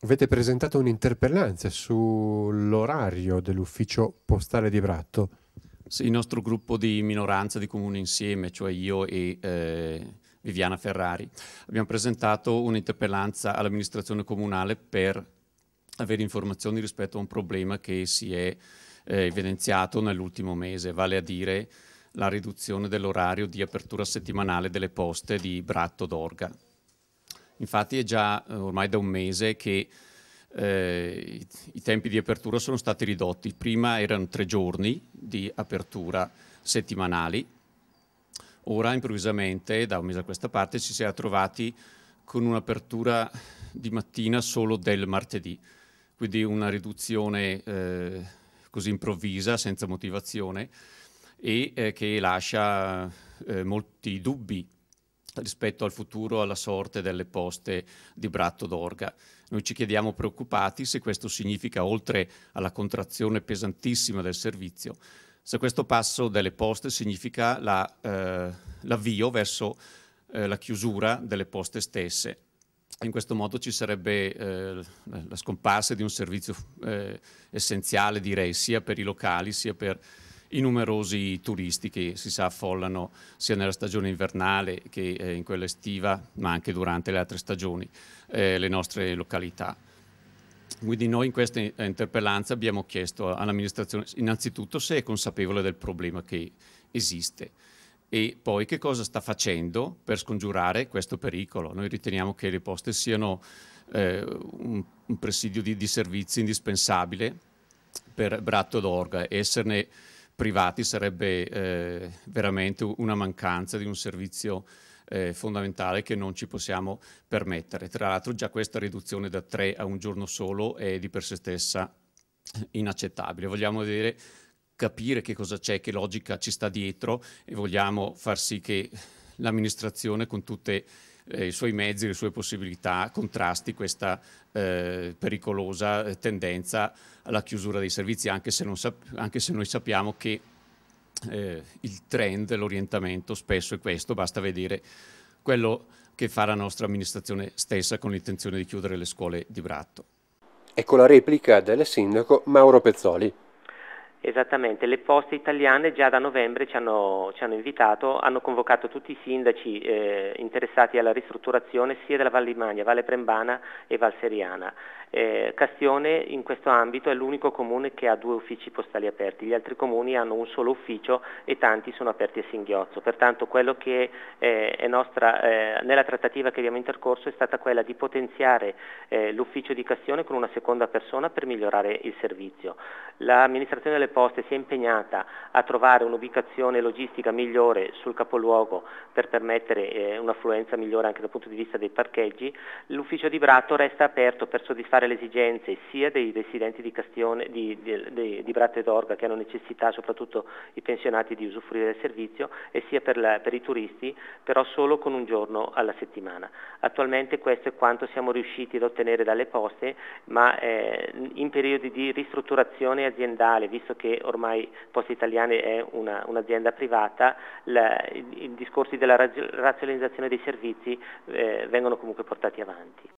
Avete presentato un'interpellanza sull'orario dell'ufficio postale di Bratto. Sì, il nostro gruppo di minoranza di comune insieme, cioè io e eh, Viviana Ferrari, abbiamo presentato un'interpellanza all'amministrazione comunale per avere informazioni rispetto a un problema che si è eh, evidenziato nell'ultimo mese, vale a dire la riduzione dell'orario di apertura settimanale delle poste di Bratto d'Orga. Infatti è già eh, ormai da un mese che eh, i, tempi di apertura sono stati ridotti. Prima erano tre giorni di apertura settimanali, ora improvvisamente da un mese a questa parte ci si è trovati con un'apertura di mattina solo del martedì, quindi una riduzione eh, così improvvisa, senza motivazione e eh, che lascia eh, molti dubbi rispetto al futuro, alla sorte delle poste di Bratto d'Orga. Noi ci chiediamo preoccupati se questo significa, oltre alla contrazione pesantissima del servizio, se questo passo delle poste significa l'avvio la, eh, verso eh, la chiusura delle poste stesse. In questo modo ci sarebbe eh, la scomparsa di un servizio eh, essenziale, direi, sia per i locali sia per i numerosi turisti che si sa affollano sia nella stagione invernale che eh, in quella estiva, ma anche durante le altre stagioni, eh, le nostre località. Quindi noi in questa interpellanza abbiamo chiesto all'amministrazione innanzitutto se è consapevole del problema che esiste e poi che cosa sta facendo per scongiurare questo pericolo. Noi riteniamo che le poste siano eh, un, un, presidio di, di servizi indispensabile per Bratto d'Orga esserne privati sarebbe eh, veramente una mancanza di un servizio eh, fondamentale che non ci possiamo permettere. Tra l'altro già questa riduzione da tre a un giorno solo è di per sé stessa inaccettabile. Vogliamo vedere, capire che cosa c'è, che logica ci sta dietro e vogliamo far sì che l'amministrazione con tutte le eh, i suoi mezzi, le sue possibilità, contrasti questa eh, pericolosa eh, tendenza alla chiusura dei servizi, anche se, anche se noi sappiamo che eh, il trend, l'orientamento spesso è questo, basta vedere quello che fa la nostra amministrazione stessa con l'intenzione di chiudere le scuole di Bratto. Ecco la replica del sindaco Mauro Pezzoli. Esattamente, le poste italiane già da novembre ci hanno, ci hanno invitato, hanno convocato tutti i sindaci eh, interessati alla ristrutturazione sia della Val di Magna, Valle Brembana e Val Seriana. Eh, Castione in questo ambito è l'unico comune che ha due uffici postali aperti, gli altri comuni hanno un solo ufficio e tanti sono aperti a singhiozzo, pertanto quello che eh, è nostra, eh, nella trattativa che abbiamo intercorso è stata quella di potenziare eh, l'ufficio di Castione con una seconda persona per migliorare il servizio. L'amministrazione delle delle Poste si è impegnata a trovare un'ubicazione logistica migliore sul capoluogo per permettere eh, un'affluenza migliore anche dal punto di vista dei parcheggi, l'ufficio di Bratto resta aperto per soddisfare le esigenze sia dei residenti di, Castione, di, di, di Bratto ed Orga che hanno necessità, soprattutto i pensionati, di usufruire del servizio e sia per, la, per i turisti, però solo con un giorno alla settimana. Attualmente questo è quanto siamo riusciti ad ottenere dalle Poste, ma eh, in periodi di ristrutturazione aziendale, visto che ormai Poste Italiane è una, un'azienda privata, la, i, i, discorsi della razionalizzazione dei servizi eh, vengono comunque portati avanti.